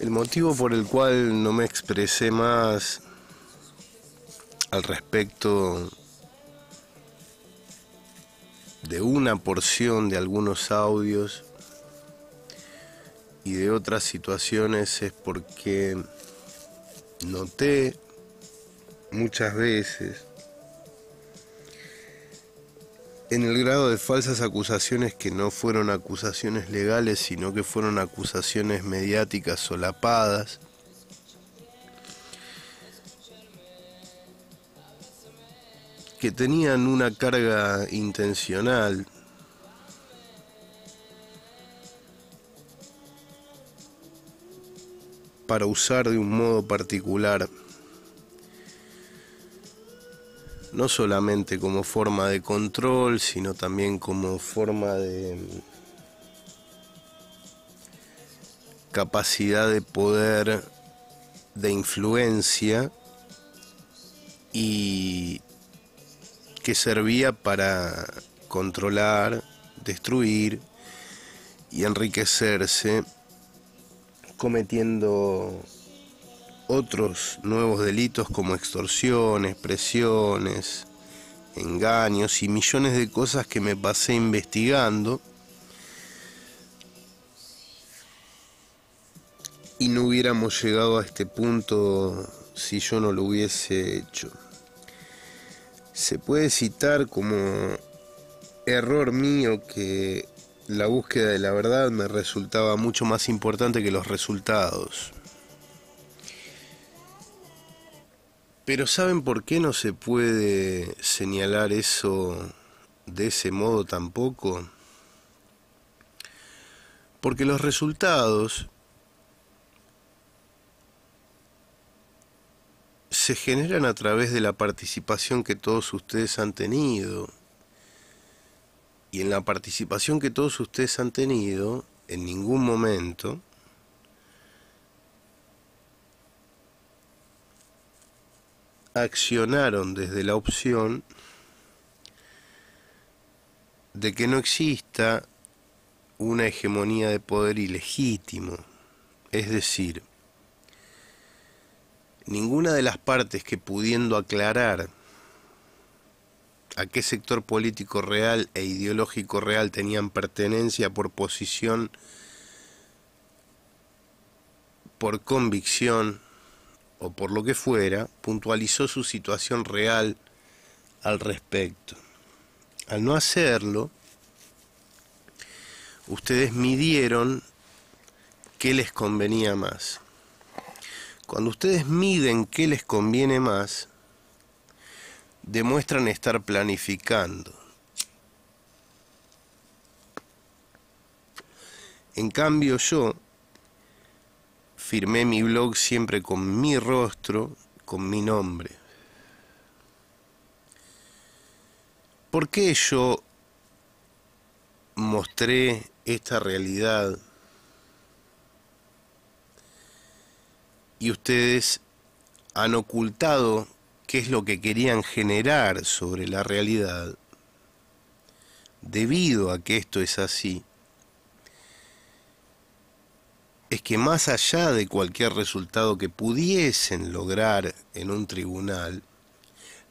El motivo por el cual no me expresé más al respecto de una porción de algunos audios y de otras situaciones es porque noté muchas veces en el grado de falsas acusaciones que no fueron acusaciones legales, sino que fueron acusaciones mediáticas solapadas. que tenían una carga intencional, para usar de un modo particular no solamente como forma de control, sino también como forma de mm, capacidad de poder, de influencia y que servía para controlar, destruir y enriquecerse cometiendo otros nuevos delitos como extorsiones, presiones, engaños y millones de cosas que me pasé investigando y no hubiéramos llegado a este punto si yo no lo hubiese hecho. Se puede citar como error mío que la búsqueda de la verdad me resultaba mucho más importante que los resultados. Pero ¿saben por qué no se puede señalar eso de ese modo tampoco? Porque los resultados se generan a través de la participación que todos ustedes han tenido. Y en la participación que todos ustedes han tenido, en ningún momento, accionaron desde la opción de que no exista una hegemonía de poder ilegítimo. Es decir, ninguna de las partes que pudiendo aclarar a qué sector político real e ideológico real tenían pertenencia por posición, por convicción, o por lo que fuera, puntualizó su situación real al respecto. Al no hacerlo, ustedes midieron qué les convenía más. Cuando ustedes miden qué les conviene más, demuestran estar planificando. En cambio yo firmé mi blog siempre con mi rostro, con mi nombre. ¿Por qué yo mostré esta realidad y ustedes han ocultado qué es lo que querían generar sobre la realidad debido a que esto es así? es que más allá de cualquier resultado que pudiesen lograr en un tribunal,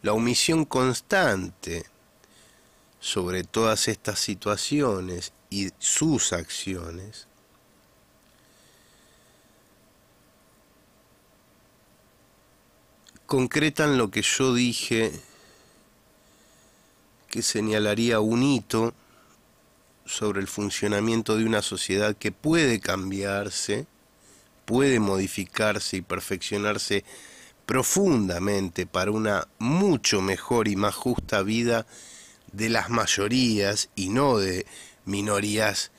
la omisión constante sobre todas estas situaciones y sus acciones concretan lo que yo dije que señalaría un hito sobre el funcionamiento de una sociedad que puede cambiarse, puede modificarse y perfeccionarse profundamente para una mucho mejor y más justa vida de las mayorías y no de minorías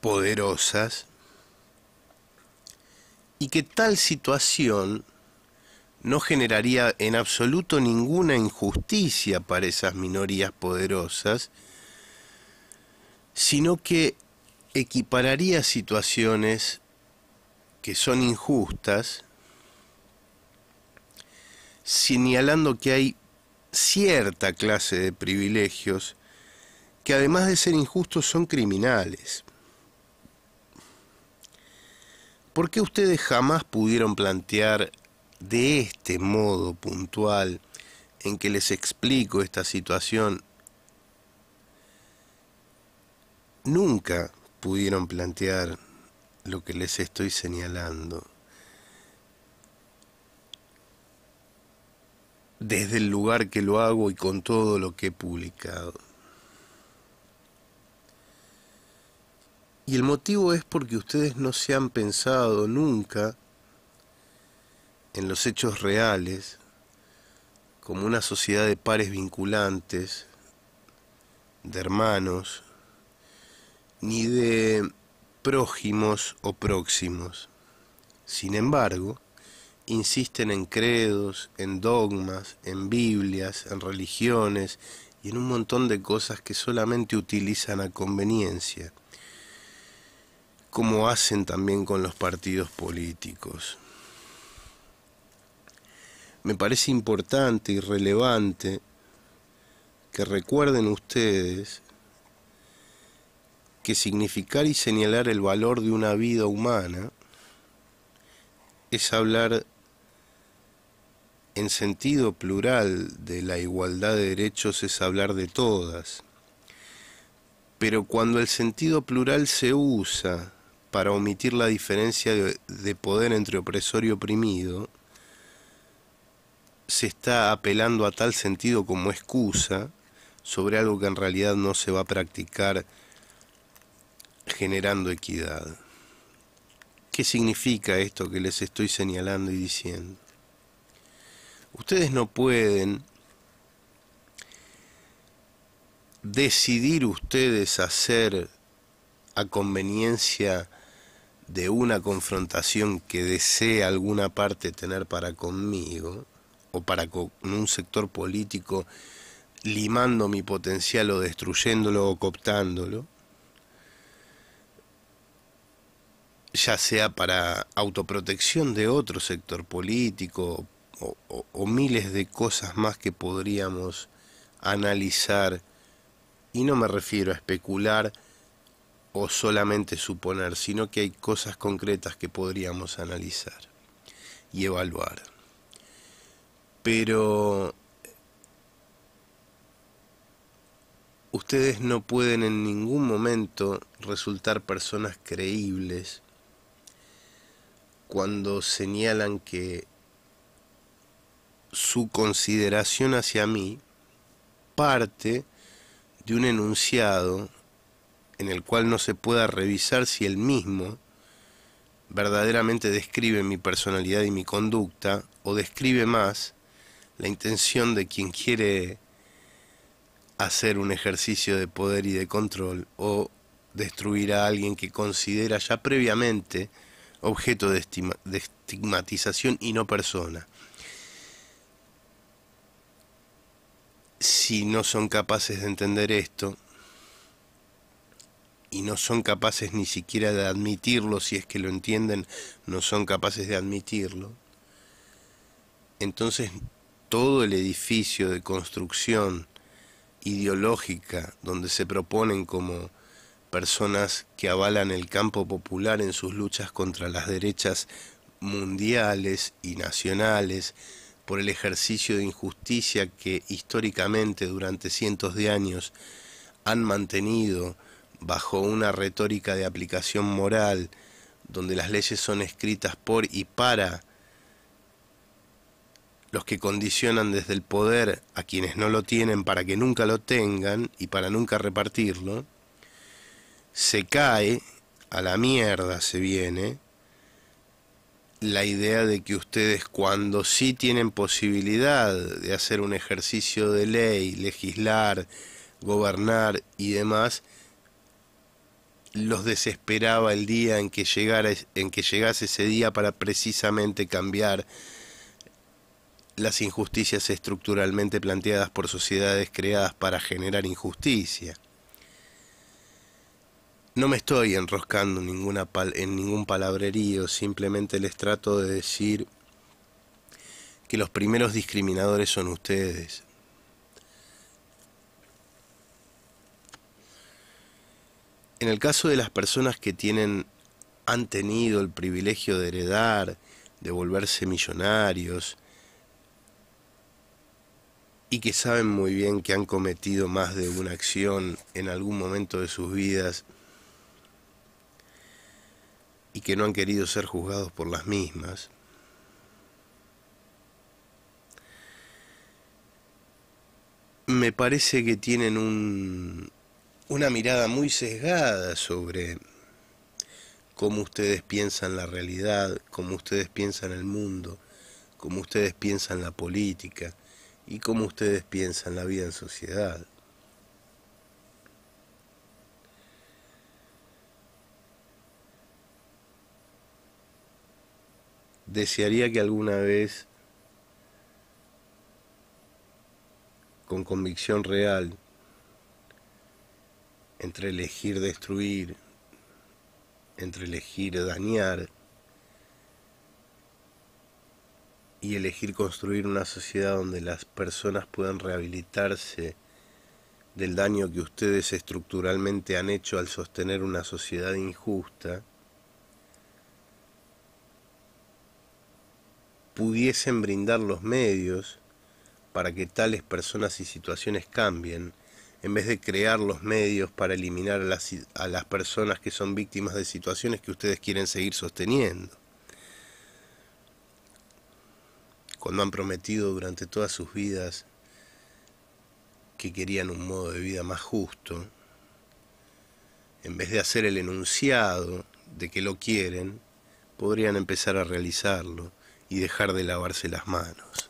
poderosas, y que tal situación no generaría en absoluto ninguna injusticia para esas minorías poderosas, sino que equipararía situaciones que son injustas, señalando que hay cierta clase de privilegios que además de ser injustos son criminales. ¿Por qué ustedes jamás pudieron plantear de este modo puntual en que les explico esta situación nunca pudieron plantear lo que les estoy señalando desde el lugar que lo hago y con todo lo que he publicado. Y el motivo es porque ustedes no se han pensado nunca en los hechos reales como una sociedad de pares vinculantes, de hermanos, ni de prójimos o próximos. Sin embargo, insisten en credos, en dogmas, en Biblias, en religiones y en un montón de cosas que solamente utilizan a conveniencia, como hacen también con los partidos políticos. Me parece importante y relevante que recuerden ustedes que significar y señalar el valor de una vida humana es hablar en sentido plural de la igualdad de derechos, es hablar de todas. Pero cuando el sentido plural se usa para omitir la diferencia de, poder entre opresor y oprimido, se está apelando a tal sentido como excusa sobre algo que en realidad no se va a practicar generando equidad. ¿Qué significa esto que les estoy señalando y diciendo? Ustedes no pueden decidir ustedes hacer a conveniencia de una confrontación que desee alguna parte tener para conmigo o para con un sector político limando mi potencial o destruyéndolo o cooptándolo, ya sea para autoprotección de otro sector político o, miles de cosas más que podríamos analizar, y no me refiero a especular o solamente suponer, sino que hay cosas concretas que podríamos analizar y evaluar. Pero ustedes no pueden en ningún momento resultar personas creíbles cuando señalan que su consideración hacia mí parte de un enunciado en el cual no se pueda revisar si el mismo verdaderamente describe mi personalidad y mi conducta o describe más la intención de quien quiere hacer un ejercicio de poder y de control o destruir a alguien que considera ya previamente objeto de, estigmatización y no persona. Si no son capaces de entender esto, y no son capaces ni siquiera de admitirlo, si es que lo entienden, no son capaces de admitirlo, entonces todo el edificio de construcción ideológica donde se proponen como personas que avalan el campo popular en sus luchas contra las derechas mundiales y nacionales, por el ejercicio de injusticia que históricamente durante cientos de años han mantenido bajo una retórica de aplicación moral, donde las leyes son escritas por y para los que condicionan desde el poder a quienes no lo tienen para que nunca lo tengan y para nunca repartirlo, se cae, a la mierda se viene, la idea de que ustedes cuando sí tienen posibilidad de hacer un ejercicio de ley, legislar, gobernar y demás, los desesperaba el día en que, llegara, en que llegase ese día para precisamente cambiar las injusticias estructuralmente planteadas por sociedades creadas para generar injusticia. No me estoy enroscando en, ninguna ningún palabrerío, simplemente les trato de decir que los primeros discriminadores son ustedes. En el caso de las personas que tienen, han tenido el privilegio de heredar, de volverse millonarios, y que saben muy bien que han cometido más de una acción en algún momento de sus vidas, y que no han querido ser juzgados por las mismas, me parece que tienen un, una mirada muy sesgada sobre cómo ustedes piensan la realidad, cómo ustedes piensan el mundo, cómo ustedes piensan la política y cómo ustedes piensan la vida en sociedad. desearía que alguna vez, con convicción real, entre elegir destruir, entre elegir dañar y elegir construir una sociedad donde las personas puedan rehabilitarse del daño que ustedes estructuralmente han hecho al sostener una sociedad injusta, pudiesen brindar los medios para que tales personas y situaciones cambien, en vez de crear los medios para eliminar a las, a las personas que son víctimas de situaciones que ustedes quieren seguir sosteniendo. Cuando han prometido durante todas sus vidas que querían un modo de vida más justo, en vez de hacer el enunciado de que lo quieren, podrían empezar a realizarlo y dejar de lavarse las manos.